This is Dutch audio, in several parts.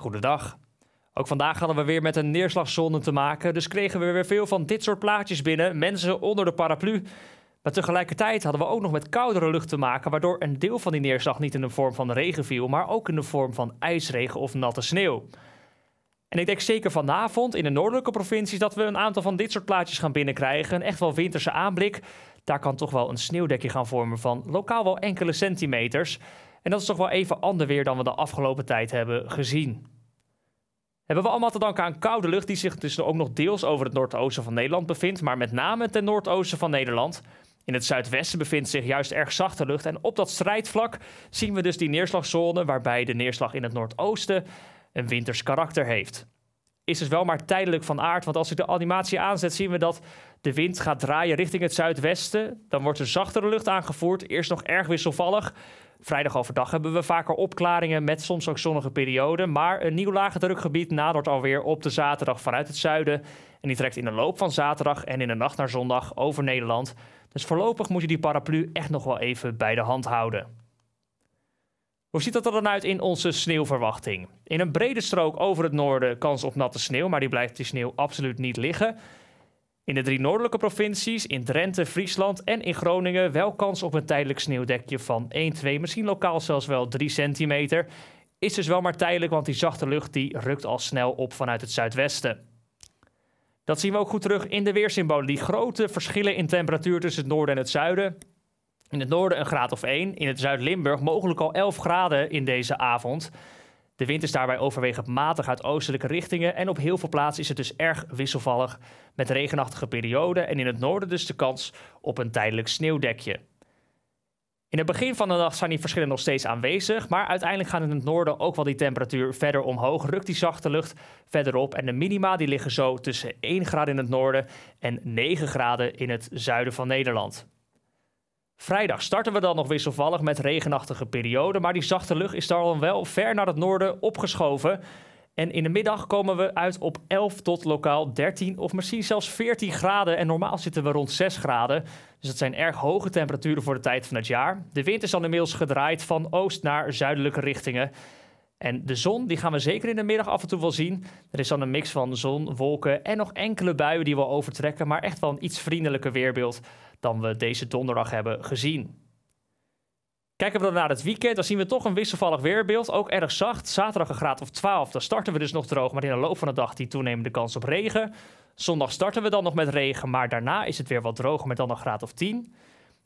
Goedendag. Ook vandaag hadden we weer met een neerslagzone te maken, dus kregen we weer veel van dit soort plaatjes binnen, mensen onder de paraplu. Maar tegelijkertijd hadden we ook nog met koudere lucht te maken, waardoor een deel van die neerslag niet in de vorm van regen viel, maar ook in de vorm van ijsregen of natte sneeuw. En ik denk zeker vanavond in de noordelijke provincies dat we een aantal van dit soort plaatjes gaan binnenkrijgen. Een echt wel winterse aanblik. Daar kan toch wel een sneeuwdekje gaan vormen van lokaal wel enkele centimeters. En dat is toch wel even ander weer dan we de afgelopen tijd hebben gezien. Hebben we allemaal te danken aan koude lucht die zich dus ook nog deels over het noordoosten van Nederland bevindt, maar met name ten noordoosten van Nederland. In het zuidwesten bevindt zich juist erg zachte lucht en op dat strijdvlak zien we dus die neerslagzone waarbij de neerslag in het noordoosten een winters karakter heeft is dus wel maar tijdelijk van aard. Want als ik de animatie aanzet, zien we dat de wind gaat draaien richting het zuidwesten. Dan wordt er zachtere lucht aangevoerd. Eerst nog erg wisselvallig. Vrijdag overdag hebben we vaker opklaringen met soms ook zonnige perioden. Maar een nieuw lage drukgebied nadert alweer op de zaterdag vanuit het zuiden. En die trekt in de loop van zaterdag en in de nacht naar zondag over Nederland. Dus voorlopig moet je die paraplu echt nog wel even bij de hand houden. Hoe ziet dat er dan uit in onze sneeuwverwachting? In een brede strook over het noorden kans op natte sneeuw, maar die blijft die sneeuw absoluut niet liggen. In de drie noordelijke provincies, in Drenthe, Friesland en in Groningen, wel kans op een tijdelijk sneeuwdekje van 1, 2, misschien lokaal zelfs wel 3 centimeter. Is dus wel maar tijdelijk, want die zachte lucht die rukt al snel op vanuit het zuidwesten. Dat zien we ook goed terug in de weersymbolen. Die grote verschillen in temperatuur tussen het noorden en het zuiden. In het noorden een graad of 1, in het Zuid-Limburg mogelijk al 11 graden in deze avond. De wind is daarbij overwegend matig uit oostelijke richtingen en op heel veel plaatsen is het dus erg wisselvallig met regenachtige perioden en in het noorden dus de kans op een tijdelijk sneeuwdekje. In het begin van de dag zijn die verschillen nog steeds aanwezig, maar uiteindelijk gaan in het noorden ook wel die temperatuur verder omhoog, rukt die zachte lucht verder op en de minima die liggen zo tussen 1 graden in het noorden en 9 graden in het zuiden van Nederland. Vrijdag starten we dan nog wisselvallig met regenachtige perioden, maar die zachte lucht is daar dan wel ver naar het noorden opgeschoven. En in de middag komen we uit op 11 tot lokaal 13 of misschien zelfs 14 graden. En normaal zitten we rond 6 graden. Dus dat zijn erg hoge temperaturen voor de tijd van het jaar. De wind is dan inmiddels gedraaid van oost naar zuidelijke richtingen. En de zon, die gaan we zeker in de middag af en toe wel zien. Er is dan een mix van zon, wolken en nog enkele buien die wel overtrekken, maar echt wel een iets vriendelijker weerbeeld dan we deze donderdag hebben gezien. Kijken we dan naar het weekend, dan zien we toch een wisselvallig weerbeeld. Ook erg zacht. Zaterdag een graad of 12. Dan starten we dus nog droog, maar in de loop van de dag die toenemende kans op regen. Zondag starten we dan nog met regen, maar daarna is het weer wat droger met dan een graad of 10.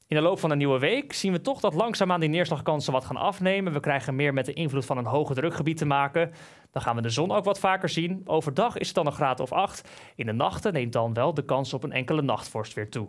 In de loop van de nieuwe week zien we toch dat langzaamaan die neerslagkansen wat gaan afnemen. We krijgen meer met de invloed van een hoge drukgebied te maken. Dan gaan we de zon ook wat vaker zien. Overdag is het dan een graad of 8. In de nachten neemt dan wel de kans op een enkele nachtvorst weer toe.